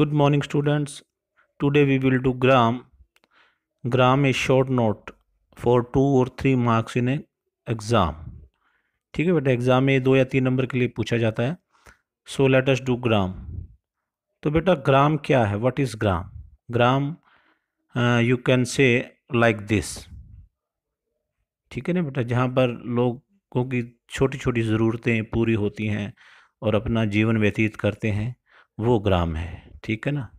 good morning students today we will do gram gram is short note for two or three marks in exam ठीक है बेटा exam में दो या तीन नंबर के लिए पूछा जाता है सो लेट अस डू ग्राम तो बेटा ग्राम क्या है what is gram gram you can say like this ठीक है ना बेटा जहाँ पर लोगों की छोटी छोटी ज़रूरतें पूरी होती हैं और अपना जीवन व्यतीत करते हैं वो ग्राम है ठीक है ना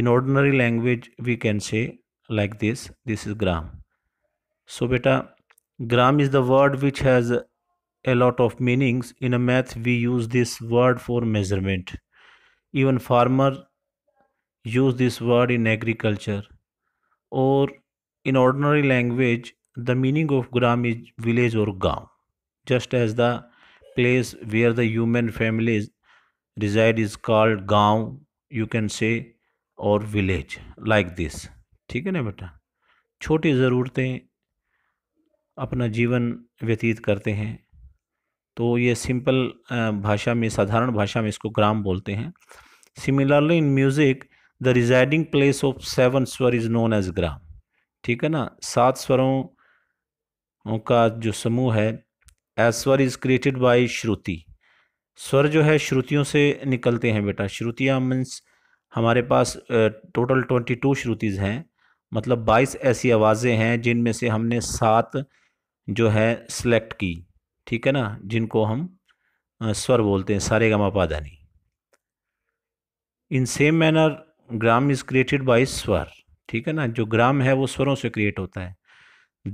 in ordinary language we can say like this this is gram so beta gram is the word which has a lot of meanings in a math we use this word for measurement even farmer use this word in agriculture or in ordinary language the meaning of gram is village or gaon just as the place where the human family is. Reside is called gaon you can say और village like this ठीक है ना बेटा छोटी ज़रूरतें अपना जीवन व्यतीत करते हैं तो ये सिंपल भाषा में साधारण भाषा में इसको ग्राम बोलते हैं similarly in music the residing place of seven swar is known as gram ठीक है ना सात स्वरों का जो समूह है एज स्वर इज़ क्रिएटेड बाई श्रुति स्वर जो है श्रुतियों से निकलते हैं बेटा श्रुतियाँ मीन्स हमारे पास टोटल ट्वेंटी टू श्रुतिज़ हैं मतलब बाईस ऐसी आवाज़ें हैं जिनमें से हमने सात जो है सिलेक्ट की ठीक है ना जिनको हम स्वर बोलते हैं सारे गमा पादानी in same manner gram is created by swar ठीक है ना जो ग्राम है वो स्वरों से क्रिएट होता है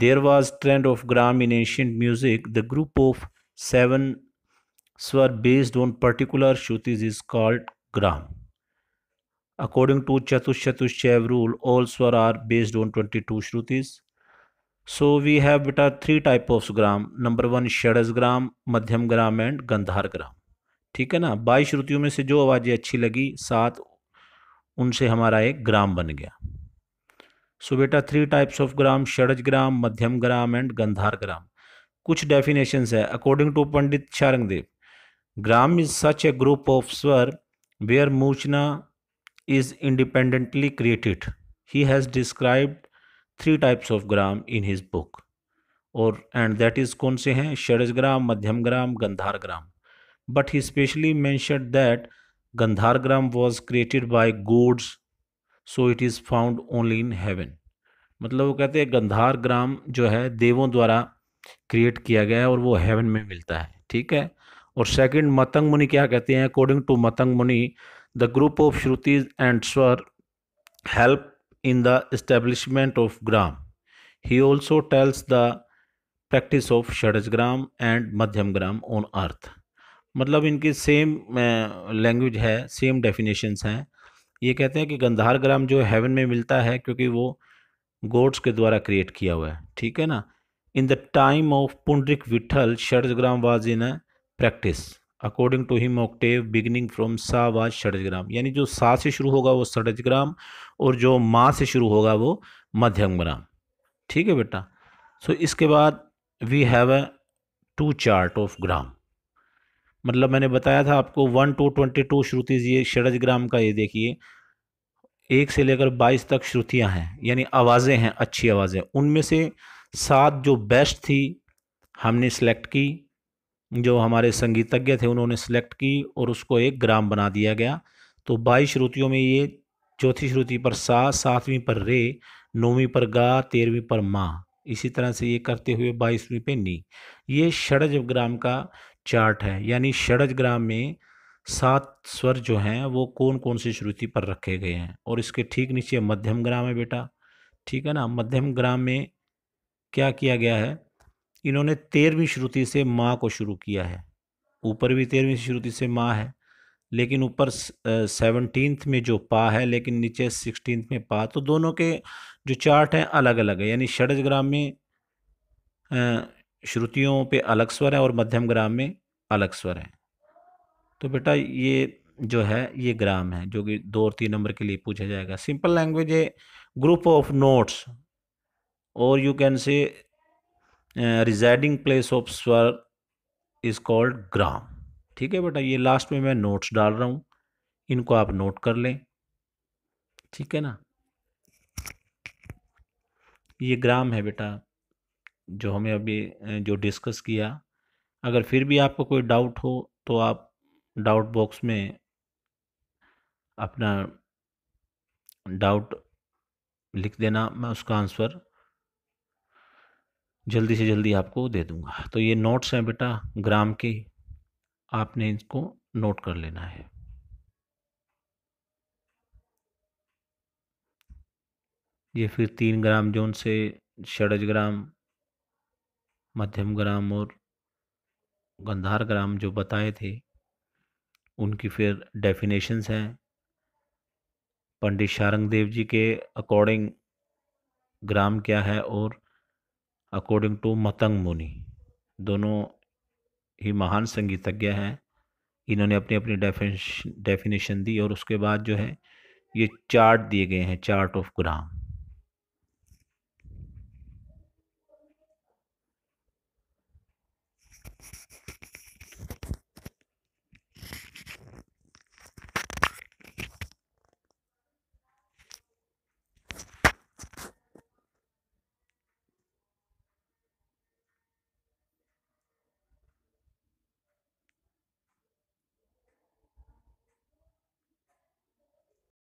there was trend of gram in ancient music the group of seven were based on particular shrutis is called gram. According to Chatushyatushev rule, all swar are based on 22 shrutis. So we have beta three type of gram. Number one shadas gram, madhyam gram, and gandhar gram. ठीक है ना बाईस श्रुतियों में से जो आवाज़ें अच्छी लगी सात उनसे हमारा एक ग्राम बन गया सो so, बेटा three types of gram shadja gram madhyam gram and gandhar gram कुछ डेफिनेशंस है according to Pandit Sharangdev gram is such a group of swar where murchana is independently created he has described three types of gram in his book और एंड दैट इज़ कौन से हैं shadja gram madhyam gram gandhar gram but he specially mentioned that gandhar gram was created by gods so it is found only in heaven मतलब वो कहते हैं गंधार ग्राम जो है देवों द्वारा क्रिएट किया गया है और वो हेवन में मिलता है ठीक है और सेकंड मतंग मुनि क्या कहते हैं according to Matang Muni the group of shrutis and swar help in the establishment of gram he also tells the practice of gram and madhyam gram on earth मतलब इनकी सेम लैंग्वेज है सेम डेफिनेशंस हैं ये कहते हैं कि गंधार ग्राम जो हेवन में मिलता है क्योंकि वो गोड्स के द्वारा क्रिएट किया हुआ है ठीक है ना in the time of Pundarik Vitthal gram was in practice according to him octave beginning from sa was shadjagram यानी जो सा से शुरू होगा वो षडजग्राम और जो माँ से शुरू होगा वो मध्यम ग्राम ठीक है बेटा सो so, इसके बाद we have a two chart of gram मतलब मैंने बताया था आपको वन टू ट्वेंटी टू श्रुति ये षडज ग्राम का ये देखिए एक से लेकर बाईस तक श्रुतियाँ हैं यानी आवाज़ें हैं अच्छी आवाज़ें उनमें से सात जो बेस्ट थी हमने सेलेक्ट की जो हमारे संगीतज्ञ थे उन्होंने सेलेक्ट की और उसको एक ग्राम बना दिया गया तो बाईस श्रुतियों में ये चौथी श्रुति पर सा सातवीं पर रे नौवीं पर गा तेरहवीं पर माँ इसी तरह से ये करते हुए बाईसवीं पे नी ये षडज ग्राम का चार्ट है यानी षडज ग्राम में सात स्वर जो हैं वो कौन कौन सी श्रुति पर रखे गए हैं और इसके ठीक नीचे मध्यम ग्राम है बेटा ठीक है ना मध्यम ग्राम में क्या किया गया है इन्होंने तेरहवीं श्रुति से माँ को शुरू किया है ऊपर भी तेरहवीं श्रुति से माँ है लेकिन ऊपर सेवनटीन्थ में जो पा है लेकिन नीचे सिक्सटीन में पा तो दोनों के जो चार्ट हैं अलग अलग है यानी षडज ग्राम में श्रुतियों पे अलग स्वर है और मध्यम ग्राम में अलग स्वर है तो बेटा ये जो है ये ग्राम है जो कि दो और तीन नंबर के लिए पूछा जाएगा सिंपल लैंग्वेज है ग्रुप ऑफ नोट्स और you can say residing place of swar is called gram ठीक है बेटा ये लास्ट में मैं नोट्स डाल रहा हूँ इनको आप नोट कर लें ठीक है ना ये ग्राम है बेटा जो हमें अभी जो डिस्कस किया अगर फिर भी आपको कोई डाउट हो तो आप डाउट बॉक्स में अपना डाउट लिख देना मैं उसका आंसर जल्दी से जल्दी आपको दे दूंगा तो ये नोट्स हैं बेटा ग्राम के आपने इसको नोट कर लेना है ये फिर तीन ग्राम जोन से षडज ग्राम मध्यम ग्राम और गंधार ग्राम जो बताए थे उनकी फिर डेफिनेशंस हैं पंडित शारंगदेव देव जी के अकॉर्डिंग ग्राम क्या है और अकॉर्डिंग टू मतंग मुनि दोनों ही महान संगीतज्ञ हैं इन्होंने अपनी अपनी डेफिनेशन दी और उसके बाद जो है ये चार्ट दिए गए हैं चार्ट ऑफ ग्राम